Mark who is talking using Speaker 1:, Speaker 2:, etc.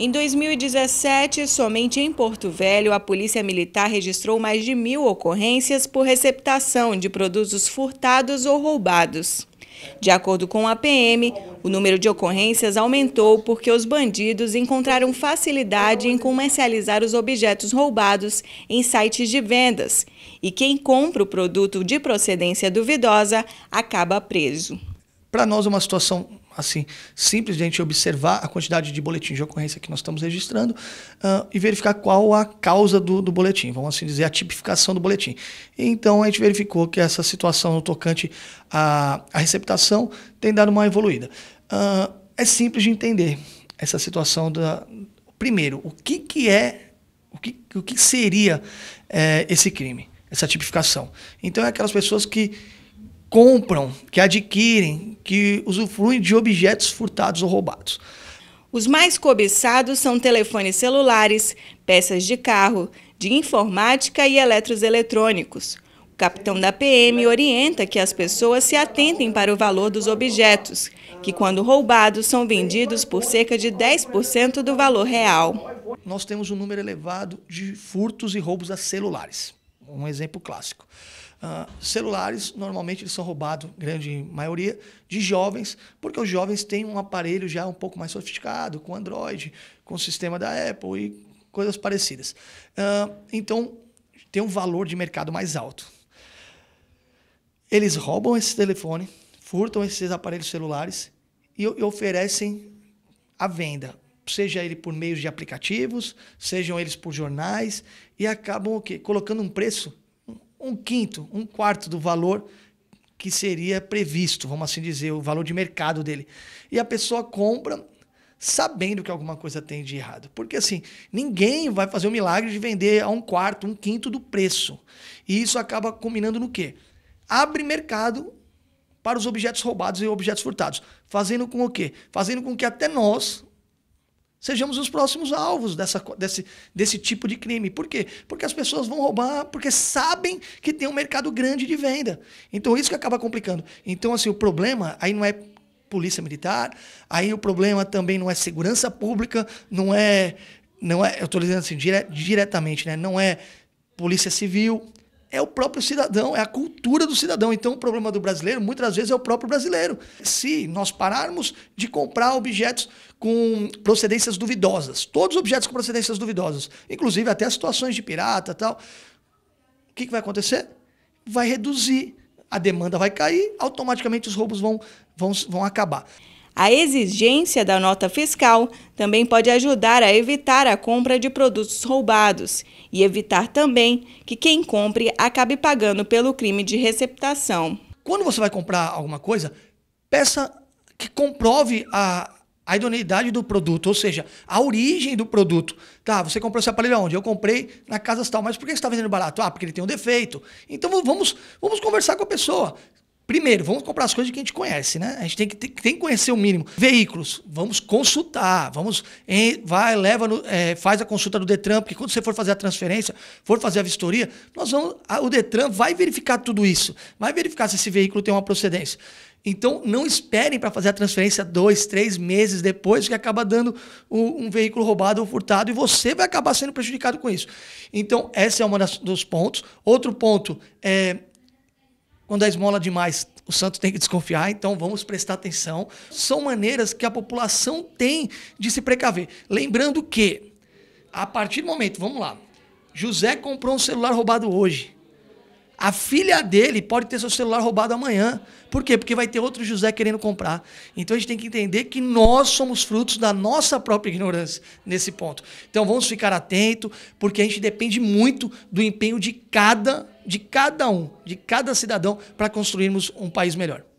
Speaker 1: Em 2017, somente em Porto Velho, a Polícia Militar registrou mais de mil ocorrências por receptação de produtos furtados ou roubados. De acordo com a PM, o número de ocorrências aumentou porque os bandidos encontraram facilidade em comercializar os objetos roubados em sites de vendas. E quem compra o produto de procedência duvidosa acaba
Speaker 2: preso. Para nós, é uma situação assim, simples de a gente observar a quantidade de boletins de ocorrência que nós estamos registrando uh, e verificar qual a causa do, do, boletim, vamos assim dizer, a tipificação do boletim. Então a gente verificou que essa situação no tocante à, à receptação tem dado uma evoluída. Uh, é simples de entender essa situação da. Primeiro, o que, que é, o que, o que seria é, esse crime, essa tipificação? Então é aquelas pessoas que compram, que adquirem, que usufruem de objetos furtados ou roubados. Os mais
Speaker 1: cobiçados são telefones celulares, peças de carro, de informática e eletros eletrônicos. O capitão da PM orienta que as pessoas se atentem para o valor dos objetos, que quando roubados são vendidos por cerca de 10% do valor real.
Speaker 2: Nós temos um número elevado de furtos e roubos a celulares um exemplo clássico. Uh, celulares, normalmente, eles são roubados, grande maioria, de jovens, porque os jovens têm um aparelho já um pouco mais sofisticado, com Android, com o sistema da Apple e coisas parecidas. Uh, então, tem um valor de mercado mais alto. Eles roubam esse telefone, furtam esses aparelhos celulares e, e oferecem à venda seja ele por meios de aplicativos, sejam eles por jornais, e acabam o quê? colocando um preço, um quinto, um quarto do valor que seria previsto, vamos assim dizer, o valor de mercado dele. E a pessoa compra sabendo que alguma coisa tem de errado. Porque assim, ninguém vai fazer o milagre de vender a um quarto, um quinto do preço. E isso acaba combinando no quê? Abre mercado para os objetos roubados e objetos furtados. Fazendo com o quê? Fazendo com que até nós, sejamos os próximos alvos dessa, desse, desse tipo de crime. Por quê? Porque as pessoas vão roubar porque sabem que tem um mercado grande de venda. Então, isso que acaba complicando. Então, assim, o problema aí não é polícia militar, aí o problema também não é segurança pública, não é. Não é eu estou dizendo assim dire, diretamente, né? não é polícia civil, é o próprio cidadão, é a cultura do cidadão. Então, o problema do brasileiro, muitas vezes, é o próprio brasileiro. Se nós pararmos de comprar objetos com procedências duvidosas, todos os objetos com procedências duvidosas, inclusive até as situações de pirata tal, o que, que vai acontecer? Vai reduzir, a demanda vai cair, automaticamente os roubos vão, vão, vão acabar. A exigência da nota fiscal também
Speaker 1: pode ajudar a evitar a compra de produtos roubados e evitar também que quem compre acabe pagando pelo crime de
Speaker 2: receptação. Quando você vai comprar alguma coisa, peça que comprove a, a idoneidade do produto, ou seja, a origem do produto. Tá, você comprou esse aparelho onde? Eu comprei na casa tal, mas por que você está vendendo barato? Ah, porque ele tem um defeito. Então vamos, vamos conversar com a pessoa. Primeiro, vamos comprar as coisas que a gente conhece, né? A gente tem que, tem, tem que conhecer o mínimo. Veículos, vamos consultar, vamos, em, vai, leva, no, é, faz a consulta do Detran, porque quando você for fazer a transferência, for fazer a vistoria, nós vamos, a, o Detran vai verificar tudo isso, vai verificar se esse veículo tem uma procedência. Então, não esperem para fazer a transferência dois, três meses depois, que acaba dando um, um, veículo roubado ou furtado e você vai acabar sendo prejudicado com isso. Então, esse é um dos pontos. Outro ponto é quando a é esmola demais, o santo tem que desconfiar, então vamos prestar atenção. São maneiras que a população tem de se precaver. Lembrando que, a partir do momento, vamos lá, José comprou um celular roubado hoje. A filha dele pode ter seu celular roubado amanhã. Por quê? Porque vai ter outro José querendo comprar. Então a gente tem que entender que nós somos frutos da nossa própria ignorância nesse ponto. Então vamos ficar atento, porque a gente depende muito do empenho de cada de cada um, de cada cidadão para construirmos um país melhor.